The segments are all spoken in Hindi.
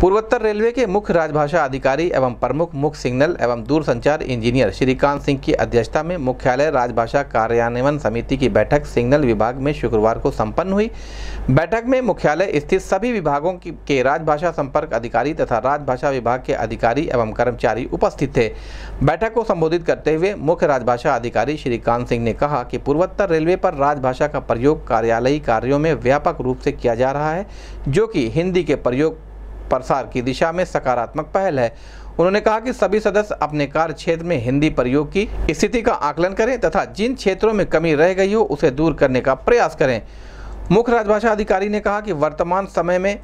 पूर्वोत्तर रेलवे के मुख्य राजभाषा अधिकारी एवं प्रमुख मुख्य सिग्नल एवं दूरसंचार इंजीनियर श्रीकांत सिंह की अध्यक्षता में मुख्यालय राजभाषा कार्यान्वयन समिति की बैठक सिग्नल विभाग में शुक्रवार को संपन्न हुई बैठक में मुख्यालय स्थित सभी विभागों के राजभाषा संपर्क अधिकारी तथा राजभाषा विभाग के अधिकारी एवं कर्मचारी उपस्थित थे बैठक को संबोधित करते हुए मुख्य राजभाषा अधिकारी श्रीकांत सिंह ने कहा कि पूर्वोत्तर रेलवे पर राजभाषा का प्रयोग कार्यालयी कार्यों में व्यापक रूप से किया जा रहा है जो कि हिंदी के प्रयोग प्रसार की दिशा में सकारात्मक पहल है उन्होंने कहा कि सभी सदस्य अपने कार्य क्षेत्र में हिंदी प्रयोग की स्थिति का आकलन करें तथा जिन क्षेत्रों में कमी रह गई हो उसे दूर करने का प्रयास करें मुख्य राजभाषा अधिकारी ने कहा कि वर्तमान समय में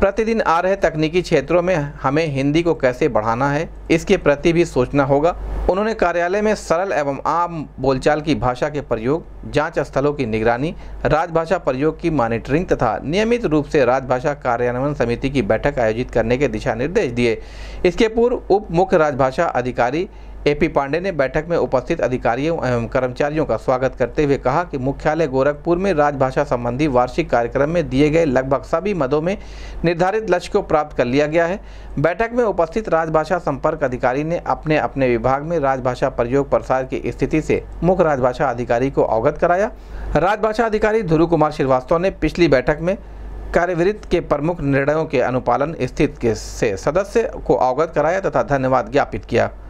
प्रतिदिन आ रहे तकनीकी क्षेत्रों में हमें हिंदी को कैसे बढ़ाना है इसके प्रति भी सोचना होगा उन्होंने कार्यालय में सरल एवं आम बोलचाल की भाषा के प्रयोग जांच स्थलों की निगरानी राजभाषा प्रयोग की मॉनिटरिंग तथा नियमित रूप से राजभाषा कार्यान्वयन समिति की बैठक आयोजित करने के दिशा निर्देश दिए इसके पूर्व उप मुख्य राजभाषा अधिकारी एपी पांडे ने बैठक में उपस्थित अधिकारियों एवं कर्मचारियों का स्वागत करते हुए कहा कि मुख्यालय गोरखपुर में राजभाषा संबंधी वार्षिक कार्यक्रम में दिए गए लगभग सभी मदों में निर्धारित लक्ष्य को प्राप्त कर लिया गया है बैठक में उपस्थित राजभाषा संपर्क अधिकारी ने अपने अपने विभाग में राजभाषा प्रयोग प्रसार की स्थिति से मुख्य राजभाषा अधिकारी को अवगत कराया राजभाषा अधिकारी ध्रु कुमार श्रीवास्तव ने पिछली बैठक में कार्यवृत्त के प्रमुख निर्णयों के अनुपालन स्थित के से सदस्य को अवगत कराया तथा धन्यवाद ज्ञापित किया